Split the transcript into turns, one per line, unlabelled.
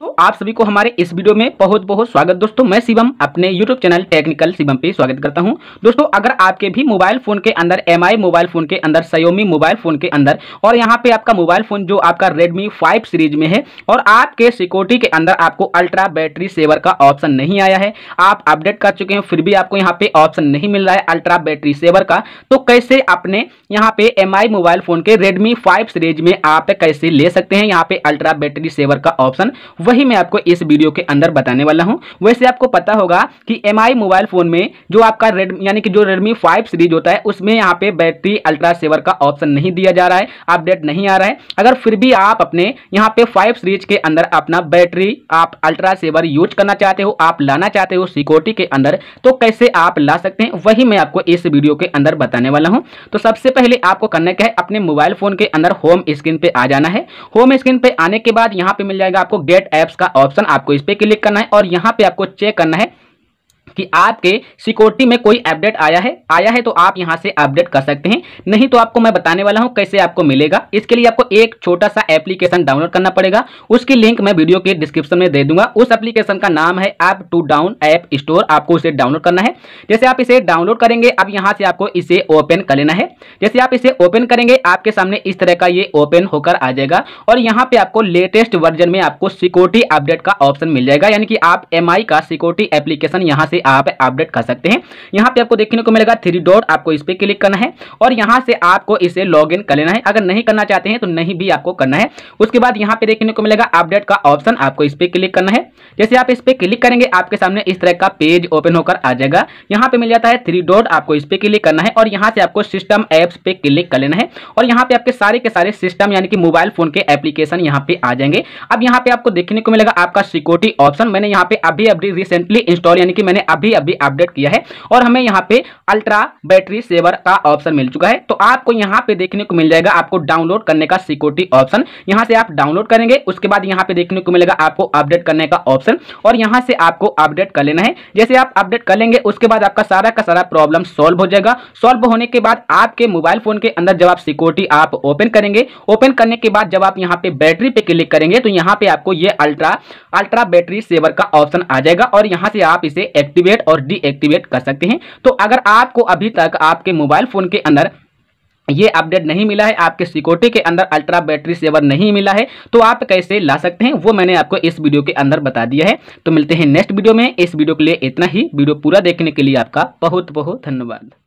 तो आप सभी को हमारे इस वीडियो में बहुत बहुत स्वागत दोस्तों मैं शिवम अपने YouTube चैनल टेक्निकल शिवम पे स्वागत करता हूं दोस्तों अगर आपके भी मोबाइल फोन के अंदर एम मोबाइल फोन के अंदर सयोमी मोबाइल फोन के अंदर और यहां पे आपका मोबाइल फोन जो आपका Redmi 5 सीरीज में है और आपके सिक्योरिटी के अंदर आपको अल्ट्रा बैटरी सेवर का ऑप्शन नहीं आया है आप अपडेट कर चुके हैं फिर भी आपको यहाँ पे ऑप्शन नहीं मिल रहा है अल्ट्रा बैटरी सेवर का तो कैसे अपने यहाँ पे एम मोबाइल फोन के रेडमी फाइव सीरीज में आप कैसे ले सकते हैं यहाँ पे अल्ट्रा बैटरी सेवर का ऑप्शन वही मैं आपको इस वीडियो के अंदर बताने वाला हूँ वैसे आपको पता होगा कि एम मोबाइल फ़ोन में जो आपका रेड यानी कि जो रेडमी फाइव सीरीज होता है उसमें यहाँ पे बैटरी अल्ट्रा सेवर का ऑप्शन नहीं दिया जा रहा है अपडेट नहीं आ रहा है अगर फिर भी आप अपने यहाँ पे फाइव सीरीज के अंदर अपना बैटरी आप अल्ट्रा सेवर यूज करना चाहते हो आप लाना चाहते हो सिक्योरिटी के अंदर तो कैसे आप ला सकते हैं वही मैं आपको इस वीडियो के अंदर बताने वाला हूँ तो सबसे पहले आपको करना क्या है अपने मोबाइल फ़ोन के अंदर होम स्क्रीन पर आ जाना है होम स्क्रीन पर आने के बाद यहाँ पर मिल जाएगा आपको गेट एप्स का ऑप्शन आपको इस पर क्लिक करना है और यहाँ पे आपको चेक करना है कि आपके सिक्योरिटी में कोई अपडेट आया है आया है तो आप यहाँ से अपडेट कर सकते हैं नहीं तो आपको मैं बताने वाला हूँ कैसे आपको मिलेगा इसके लिए आपको एक छोटा सा एप्लीकेशन डाउनलोड करना पड़ेगा उसकी लिंक मैं वीडियो के डिस्क्रिप्शन में दे दूंगा उस एप्लीकेशन का नाम है app to down app store आपको उसे डाउनलोड करना है जैसे आप इसे डाउनलोड करेंगे अब यहाँ से आपको इसे ओपन कर लेना है जैसे आप इसे ओपन करेंगे आपके सामने इस तरह का ये ओपन होकर आ जाएगा और यहाँ पे आपको लेटेस्ट वर्जन में आपको सिक्योरिटी अपडेट का ऑप्शन मिल जाएगा यानी कि आप एम का सिक्योरिटी एप्लीकेशन यहाँ से आप अपडेट कर सकते हैं यहाँ पे आपको देखने को मिलेगा थ्री डॉट आपको इस पर क्लिक करना है और यहाँ से आपको इसे लॉग इन कर लेना है अगर नहीं करना चाहते हैं तो नहीं भी आपको करना है उसके बाद यहाँ पे देखने को मिलेगा अपडेट का ऑप्शन आपको इस पर क्लिक करना है जैसे आप इस पर क्लिक करेंगे आपके सामने इस तरह का पेज ओपन होकर आ जाएगा यहाँ पे मिल जाता है थ्री डॉट आपको इस पर क्लिक करना है और यहाँ से आपको सिस्टम एप्स पे क्लिक कर लेना है और यहाँ पे आपके सारे के सारे सिस्टम यानी कि मोबाइल फोन के एप्लीकेशन यहाँ पे आ जाएंगे अब यहाँ पे आपको देखने को मिलेगा आपका सिक्योरिटी ऑप्शन मैंने यहाँ पे अभी अभी रिसेंटली इंस्टॉल यानी कि मैंने अभी अभी अपडेट किया है और हमें यहाँ पे अल्ट्रा बैटरी सेवर का ऑप्शन मिल चुका है तो आपको यहाँ पे देखने को मिल जाएगा आपको डाउनलोड करने का सिक्योरिटी ऑप्शन यहाँ से आप डाउनलोड करेंगे उसके बाद यहाँ पे देखने को मिलेगा आपको अपडेट करने का ऑप्शन और यहाँ से आपको अपडेट कर लेना है जैसे आप अपडेट कर लेंगे उसके बाद आपका सारा का सारा प्रॉब्लम सॉल्व हो जाएगा सॉल्व होने के बाद आपके मोबाइल फोन के अंदर जब आप सिक्योरिटी आप ओपन करेंगे ओपन करने के बाद जब आप यहाँ पे बैटरी पे क्लिक करेंगे तो यहाँ पे आपको ये अल्ट्रा अल्ट्रा बैटरी सेवर का ऑप्शन आ जाएगा और यहाँ से आप इसे एक्टिव एक्टिवेट और डीएक्टिवेट कर सकते हैं तो अगर आपको अभी तक आपके मोबाइल फ़ोन के अंदर ये अपडेट नहीं मिला है आपके सिक्योरिटी के अंदर अल्ट्रा बैटरी सेवर नहीं मिला है तो आप कैसे ला सकते हैं वो मैंने आपको इस वीडियो के अंदर बता दिया है तो मिलते हैं नेक्स्ट वीडियो में इस वीडियो के लिए इतना ही वीडियो पूरा देखने के लिए आपका बहुत बहुत धन्यवाद